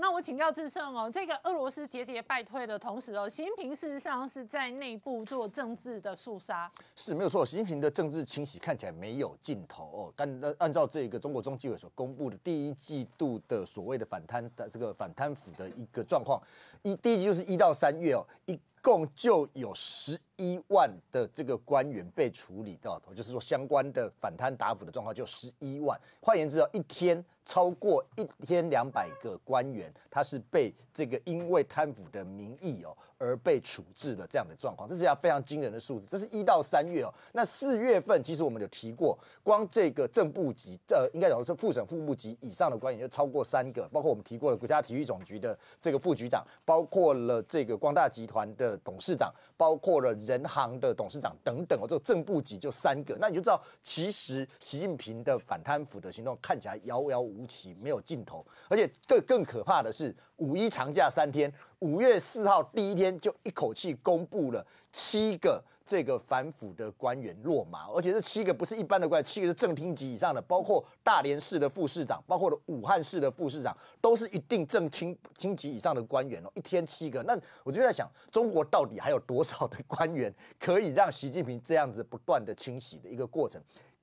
那我请教智胜哦，这个俄罗斯节节败退的同时哦，习近平事实上是在内部做政治的肃杀，是没有错。习近平的政治清洗看起来没有尽头哦，但按照这个中国中纪委所公布的第一季度的所谓的反贪的这个反贪腐的一个状况，一第一季就是一到三月哦，一。共就有十一万的这个官员被处理，掉吧？就是说，相关的反贪打腐的状况就十一万。换言之啊，一天超过一天两百个官员，他是被这个因为贪腐的名义哦。而被处置的这样的状况，这是个非常惊人的数字。这是一到三月哦。那四月份，其实我们有提过，光这个正部级，呃，应该讲是副省副部级以上的官员，就超过三个，包括我们提过的国家体育总局的这个副局长，包括了这个光大集团的董事长，包括了人行的董事长等等哦。这个正部级就三个，那你就知道，其实习近平的反贪腐的行动看起来遥遥无期，没有尽头。而且更更可怕的是，五一长假三天，五月四号第一天。就一口气公布了七个这个反腐的官员落马，而且这七个不是一般的官，员，七个是正厅级以上的，包括大连市的副市长，包括了武汉市的副市长，都是一定正厅厅级以上的官员哦。一天七个，那我就在想，中国到底还有多少的官员可以让习近平这样子不断的清洗的一个过程？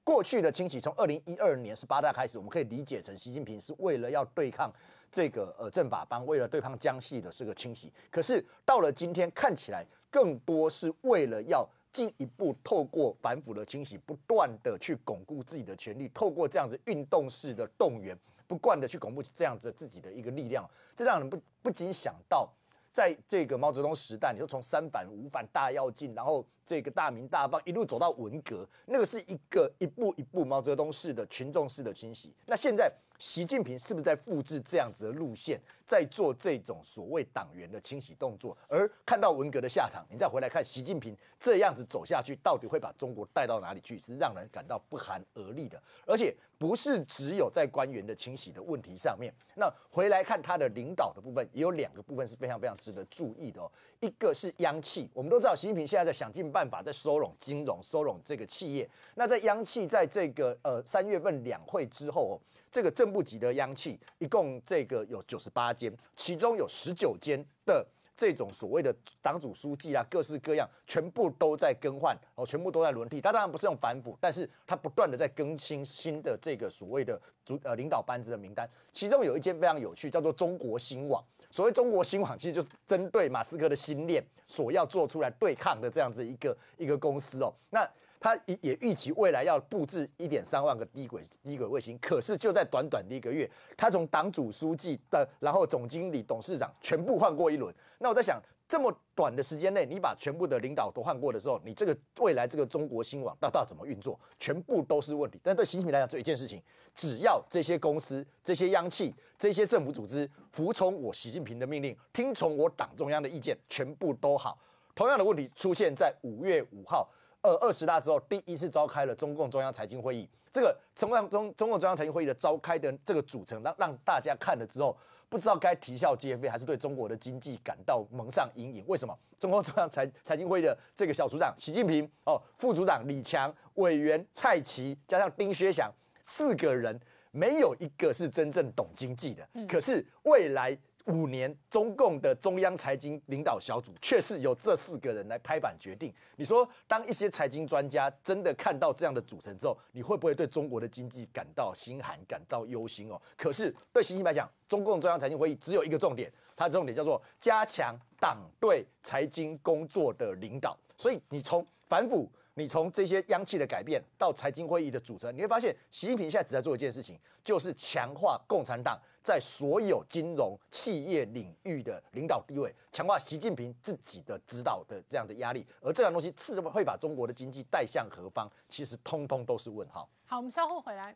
过去的清洗从二零一二年十八大开始，我们可以理解成习近平是为了要对抗这个呃政法帮，为了对抗江系的这个清洗。可是到了今天，看起来更多是为了要进一步透过反腐的清洗，不断的去巩固自己的权力，透过这样子运动式的动员，不断的去巩固这样子自己的一个力量，这让人不不禁想到。在这个毛泽东时代，你说从三反五反大跃进，然后这个大明大放一路走到文革，那个是一个一步一步毛泽东式的群众式的清洗。那现在。习近平是不是在复制这样子的路线，在做这种所谓党员的清洗动作？而看到文革的下场，你再回来看习近平这样子走下去，到底会把中国带到哪里去，是让人感到不寒而栗的。而且不是只有在官员的清洗的问题上面，那回来看他的领导的部分，也有两个部分是非常非常值得注意的哦。一个是央企，我们都知道习近平现在在想尽办法在收拢金融、收拢这个企业。那在央企，在这个呃三月份两会之后哦。这个正部级的央企，一共这个有九十八间，其中有十九间的这种所谓的党组书记啊，各式各样，全部都在更换，哦，全部都在轮替。他当然不是用反腐，但是它不断的在更新新的这个所谓的主呃领导班子的名单。其中有一间非常有趣，叫做中国新网。所谓中国新网，其实就是针对马斯克的新链所要做出来对抗的这样子一个一个公司哦。那。他也也预期未来要布置一点三万个低轨低轨卫星，可是就在短短的一个月，他从党组书记的，然后总经理、董事长全部换过一轮。那我在想，这么短的时间内，你把全部的领导都换过的时候，你这个未来这个中国新网到底怎么运作，全部都是问题。但对习近平来讲，这一件事情，只要这些公司、这些央企、这些政府组织服从我习近平的命令，听从我党中央的意见，全部都好。同样的问题出现在五月五号。二二十大之后，第一次召开了中共中央财经会议。这个中央中中共中央财经会议的召开的这个组成，让让大家看了之后，不知道该啼笑皆非，还是对中国的经济感到蒙上阴影。为什么中共中央财财经会的这个小组长习近平哦，副组长李强，委员蔡奇，加上丁薛祥四个人，没有一个是真正懂经济的。可是未来。五年，中共的中央财经领导小组却是由这四个人来拍板决定。你说，当一些财经专家真的看到这样的组成之后，你会不会对中国的经济感到心寒、感到忧心哦？可是，对习近平来讲，中共中央财经会议只有一个重点，它的重点叫做加强党对财经工作的领导。所以，你从反腐。你从这些央企的改变到财经会议的组成，你会发现，习近平现在只在做一件事情，就是强化共产党在所有金融企业领域的领导地位，强化习近平自己的指导的这样的压力。而这样东西，是什么会把中国的经济带向何方？其实，通通都是问号。好，我们稍后回来。